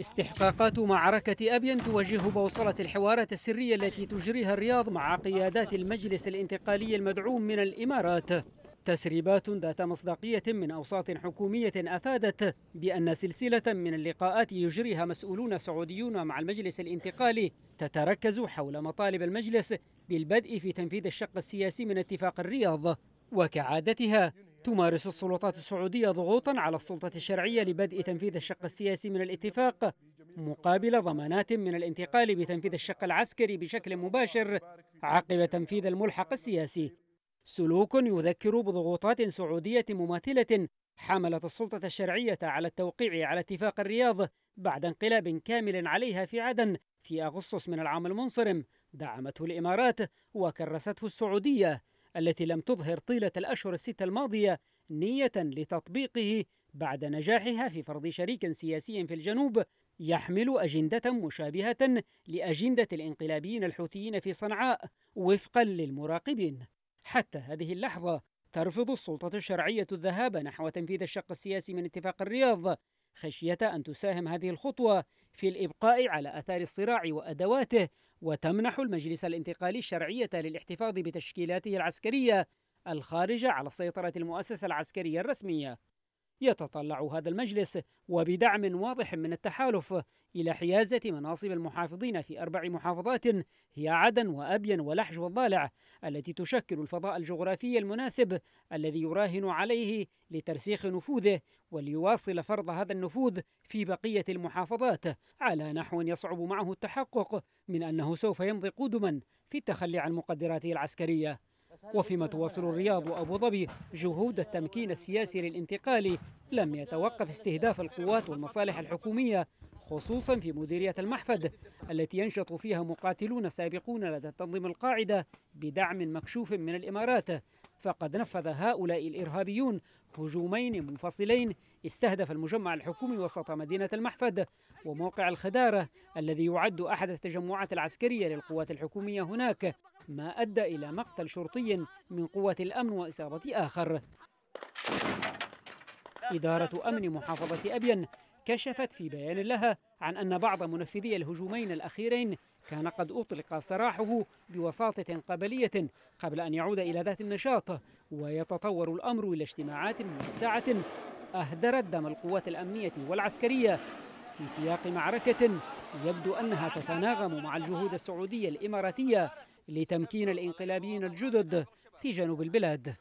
استحقاقات معركة أبين توجه بوصلة الحوارات السرية التي تجريها الرياض مع قيادات المجلس الانتقالي المدعوم من الإمارات تسريبات ذات مصداقية من أوساط حكومية أفادت بأن سلسلة من اللقاءات يجريها مسؤولون سعوديون مع المجلس الانتقالي تتركز حول مطالب المجلس بالبدء في تنفيذ الشق السياسي من اتفاق الرياض وكعادتها تمارس السلطات السعودية ضغوطا على السلطة الشرعية لبدء تنفيذ الشق السياسي من الاتفاق مقابل ضمانات من الانتقال بتنفيذ الشق العسكري بشكل مباشر عقب تنفيذ الملحق السياسي سلوك يذكر بضغوطات سعودية مماثلة حملت السلطة الشرعية على التوقيع على اتفاق الرياض بعد انقلاب كامل عليها في عدن في أغسطس من العام المنصرم دعمته الإمارات وكرسته السعودية التي لم تظهر طيلة الأشهر الستة الماضية نية لتطبيقه بعد نجاحها في فرض شريك سياسي في الجنوب يحمل أجندة مشابهة لأجندة الانقلابيين الحوثيين في صنعاء وفقا للمراقبين حتى هذه اللحظة ترفض السلطة الشرعية الذهاب نحو تنفيذ الشق السياسي من اتفاق الرياض خشيه ان تساهم هذه الخطوه في الابقاء على اثار الصراع وادواته وتمنح المجلس الانتقالي الشرعيه للاحتفاظ بتشكيلاته العسكريه الخارجه على سيطره المؤسسه العسكريه الرسميه يتطلع هذا المجلس وبدعم واضح من التحالف إلى حيازة مناصب المحافظين في أربع محافظات هي عدن وأبين ولحج والضالع التي تشكل الفضاء الجغرافي المناسب الذي يراهن عليه لترسيخ نفوذه وليواصل فرض هذا النفوذ في بقية المحافظات على نحو يصعب معه التحقق من أنه سوف يمضي قدما في التخلي عن مقدراته العسكرية وفيما تواصل الرياض وأبو ظبي جهود التمكين السياسي للانتقال لم يتوقف استهداف القوات والمصالح الحكومية خصوصا في مديرية المحفد التي ينشط فيها مقاتلون سابقون لدى تنظيم القاعدة بدعم مكشوف من الإمارات فقد نفذ هؤلاء الإرهابيون هجومين منفصلين استهدف المجمع الحكومي وسط مدينة المحفد وموقع الخدارة الذي يعد أحد التجمعات العسكرية للقوات الحكومية هناك ما أدى إلى مقتل شرطي من قوة الأمن وإصابة آخر إدارة أمن محافظة أبين كشفت في بيان لها عن أن بعض منفذي الهجومين الأخيرين كان قد أطلق سراحه بوساطة قبلية قبل أن يعود إلى ذات النشاط ويتطور الأمر إلى اجتماعات موسعة أهدرت دم القوات الأمنية والعسكرية في سياق معركة يبدو أنها تتناغم مع الجهود السعودية الإماراتية لتمكين الانقلابيين الجدد في جنوب البلاد